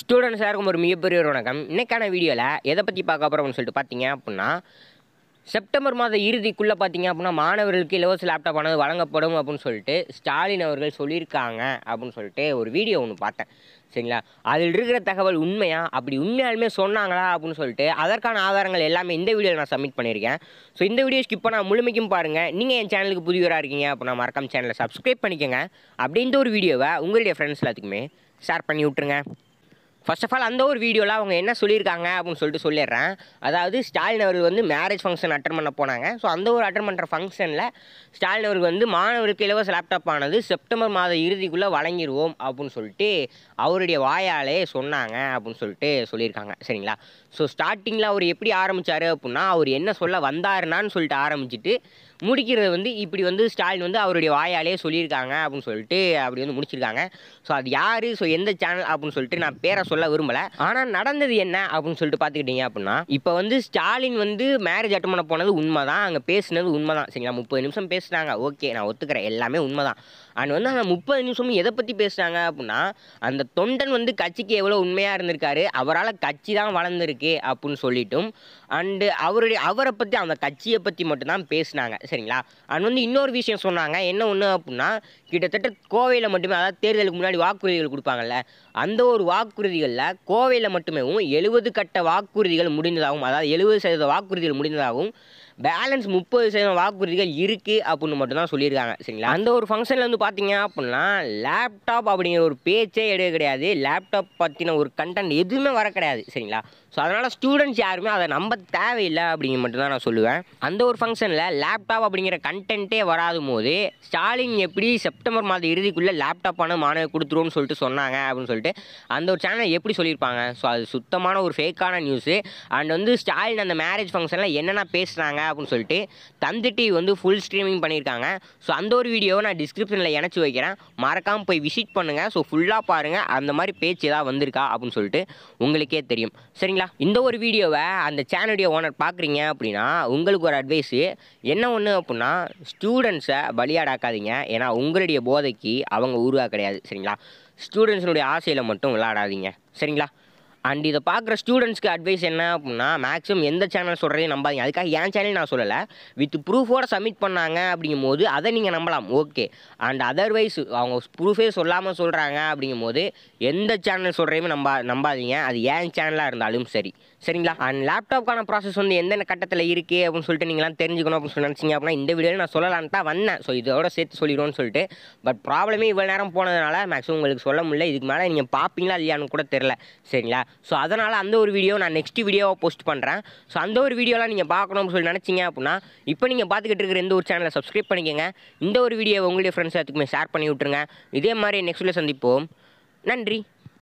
students யாருக்கும் ஒரு மிகப்பெரிய ஒரு வணக்கம் இன்றைக்கான வீடியோவில் எதை பற்றி பார்க்க போகிறோம்னு சொல்லிட்டு பார்த்தீங்க அப்படின்னா செப்டம்பர் மாத இறுதிக்குள்ளே பார்த்தீங்க அப்படின்னா மாணவர்களுக்கு இலவச லேப்டாப் ஆனது வழங்கப்படும் அப்படின்னு சொல்லிட்டு ஸ்டாலின் அவர்கள் சொல்லியிருக்காங்க அப்படின்னு சொல்லிட்டு ஒரு வீடியோ ஒன்று பார்த்தேன் சரிங்களா அதில் இருக்கிற தகவல் உண்மையா அப்படி உண்மையாலுமே சொன்னாங்களா அப்படின்னு சொல்லிட்டு அதற்கான ஆதாரங்கள் எல்லாமே இந்த வீடியோவில் நான் சப்மிட் பண்ணியிருக்கேன் ஸோ இந்த வீடியோ ஸ்கிப் நான் முழுமைக்கும் பாருங்கள் நீங்கள் என் சேனலுக்கு புதியவராக இருக்கீங்க அப்படின்னா மறக்காம சேனலை சப்ஸ்கிரைப் பண்ணிக்கோங்க அப்படின்ற ஒரு வீடியோவை உங்களுடைய ஃப்ரெண்ட்ஸ் எல்லாத்துக்குமே ஷேர் பண்ணி விட்ருங்க ஃபர்ஸ்ட் ஆஃப் ஆல் அந்த ஒரு வீடியோவில் அவங்க என்ன சொல்லியிருக்காங்க அப்படின்னு சொல்லிட்டு சொல்லிடுறேன் அதாவது ஸ்டாலின் அவர்கள் வந்து மேரேஜ் ஃபங்க்ஷன் அட்டன் பண்ண போனாங்க ஸோ அந்த ஒரு அட்டன் பண்ணுற ஃபங்க்ஷனில் ஸ்டாலின் அவர்கள் வந்து மாணவருக்கு இலவச லேப்டாப் ஆனது செப்டம்பர் மாத இறுதிக்குள்ளே வழங்கிடுவோம் அப்படின்னு சொல்லிட்டு அவருடைய வாயாலே சொன்னாங்க அப்படின்னு சொல்லிட்டு சொல்லியிருக்காங்க சரிங்களா ஸோ ஸ்டார்டிங்கில் அவர் எப்படி ஆரம்பித்தார் அப்படின்னா அவர் என்ன சொல்ல வந்தாருனான்னு சொல்லிட்டு ஆரம்பிச்சுட்டு முடிக்கிறது வந்து இப்படி வந்து ஸ்டாலின் வந்து அவருடைய வாயாலே சொல்லியிருக்காங்க அப்படின்னு சொல்லிட்டு அப்படி வந்து முடிச்சிருக்காங்க ஸோ அது யார் ஸோ எந்த சேனல் அப்படின்னு சொல்லிட்டு நான் பேரை சொல்ல விரும்பலை ஆனால் நடந்தது என்ன அப்படின்னு சொல்லிட்டு பார்த்துக்கிட்டீங்க அப்படின்னா இப்போ வந்து ஸ்டாலின் வந்து மேரேஜ் அட்டம் போனது உண்மை தான் அங்கே பேசினது உண்மை தான் சரிங்களா முப்பது நிமிஷம் பேசுனாங்க ஓகே நான் ஒத்துக்கிறேன் எல்லாமே உண்மை தான் அண்ட் வந்து அந்த முப்பது நிமிஷமும் எதை பற்றி பேசுனாங்க அப்படின்னா அந்த தொண்டன் வந்து கட்சிக்கு எவ்வளோ உண்மையாக இருந்திருக்காரு அவரால் கட்சி தான் வளர்ந்துருக்கு அப்படின்னு சொல்லிட்டும் அண்டு அவருடைய அவரை பற்றி அந்த கட்சியை பற்றி மட்டும்தான் பேசினாங்க சரிங்களா அண்ட் வந்து இன்னொரு விஷயம் சொன்னாங்க என்ன ஒன்று அப்படின்னா கிட்டத்தட்ட கோவையில் மட்டுமே அதாவது தேர்தலுக்கு முன்னாடி வாக்குறுதிகள் கொடுப்பாங்கல்ல அந்த ஒரு வாக்குறுதிகளில் கோவையில் மட்டுமேவும் எழுபது கட்ட வாக்குறுதிகள் முடிந்ததாகவும் அதாவது எழுபது சதவீத வாக்குறுதிகள் முடிந்ததாகவும் பேலன்ஸ் முப்பது சதவீதம் வாக்குறுதிகள் இருக்குது அப்படின்னு மட்டும்தான் சொல்லியிருக்காங்க சரிங்களா அந்த ஒரு ஃபங்க்ஷனில் வந்து பார்த்தீங்க அப்படின்னா லேப்டாப் அப்படிங்கிற ஒரு பேச்சே எடுக்க கிடையாது லேப்டாப் பற்றின ஒரு கண்டென்ட் எதுவுமே வர கிடையாது சரிங்களா ஸோ அதனால் ஸ்டூடெண்ட்ஸ் யாருமே அதை நம்ப தேவையில்லை அப்படிங்கிற மட்டும்தான் நான் சொல்லுவேன் அந்த ஒரு ஃபங்க்ஷனில் லேப்டாப் அப்படிங்கிற கண்டென்ட்டே வராது போது ஸ்டாலின் எப்படி செப்டம்பர் மாத இறுதிக்குள்ளே லேப்டாப்பான மாணவர் கொடுத்துருவோம்னு சொல்லிட்டு சொன்னாங்க அப்படின்னு சொல்லிட்டு அந்த ஒரு சேனலை எப்படி சொல்லியிருப்பாங்க ஸோ அது சுத்தமான ஒரு ஃபேக்கான நியூஸு அண்ட் வந்து ஸ்டாலின் அந்த மேரேஜ் ஃபங்க்ஷனில் என்னென்ன பேசுகிறாங்க அப்படின்னு சொல்லிட்டு தந்தி டிவி வந்து ஃபுல் ஸ்ட்ரீமிங் பண்ணியிருக்காங்க ஸோ அந்த ஒரு வீடியோவை நான் டிஸ்கிரிப்ஷனில் இணைச்சி வைக்கிறேன் மறக்காமல் போய் விசிட் பண்ணுங்கள் ஸோ ஃபுல்லாக பாருங்கள் அந்த மாதிரி பேச்சு ஏதாவது வந்திருக்கா அப்படின்னு சொல்லிட்டு உங்களுக்கே தெரியும் சரிங்களா இந்த ஒரு வீடியோவை அந்த சேனலுடைய ஓனர் பார்க்குறீங்க அப்படின்னா உங்களுக்கு ஒரு அட்வைஸு என்ன ஒன்று அப்படின்னா ஸ்டூடெண்ட்ஸை பலியாடாக்காதீங்க ஏன்னா உங்களுடைய போதைக்கு அவங்க உருவாக கிடையாது சரிங்களா ஸ்டூடெண்ட்ஸினுடைய ஆசையில் மட்டும் விளையாடாதீங்க சரிங்களா அண்ட் இதை பார்க்குற ஸ்டூடெண்ட்ஸ்க்கு அட்வைஸ் என்ன அப்படின்னா மேக்ஸிமம் எந்த சேனல் சொல்கிறதையும் நம்பாதீங்க அதுக்காக என் சேனல் நான் சொல்லலை வித் ப்ரூஃபோடு சப்மிட் பண்ணாங்க அப்படிங்கும் போது அதை நீங்கள் நம்பலாம் ஓகே அண்ட் அதர்வைஸ் அவங்க ப்ரூஃபே சொல்லாமல் சொல்கிறாங்க அப்படிங்கும் போது எந்த சேனல் சொல்கிறையுமே நம்ப நம்பாதீங்க அது ஏன் சேனலாக இருந்தாலும் சரி சரிங்களா அண்ட் லேப்டாப்க்கான ப்ராசஸ் வந்து எந்தெந்த கட்டத்தில் இருக்குது அப்படின்னு சொல்லிட்டு நீங்களாம் தெரிஞ்சுக்கணும் அப்படின்னு சொல்லி நினச்சிங்க அப்படின்னா இந்த வீடியோவில் நான் சொல்லலான்னு தான் வந்தேன் ஸோ இதோட சேர்த்து சொல்லிடுவோம்னு சொல்லிட்டு பட் ப்ராப்ளமே இவ்வளோ நேரம் போனதுனால மேக்ஸிமம் உங்களுக்கு சொல்ல முடியல இதுக்கு மேலே நீங்கள் பார்ப்பீங்களா இல்லையான்னு கூட தெரில சரிங்களா ஸோ அதனால் அந்த ஒரு வீடியோ நான் நெக்ஸ்ட் வீடியோவாக போஸ்ட் பண்ணுறேன் ஸோ அந்த ஒரு வீடியோலாம் நீங்கள் பார்க்கணும்னு சொல்லி நினச்சிங்க அப்படின்னா இப்போ நீங்கள் பார்த்துக்கிட்டு இருக்கிற எந்த ஒரு சேனலை சப்ஸ்கிரைப் பண்ணிக்கோங்க இந்த ஒரு வீடியோவை உங்களுடைய ஃப்ரெண்ட்ஸ் எல்லாத்துக்குமே ஷேர் பண்ணி விட்டுருங்க இதே மாதிரி நெக்ஸ்ட்டில் சந்திப்போம் நன்றி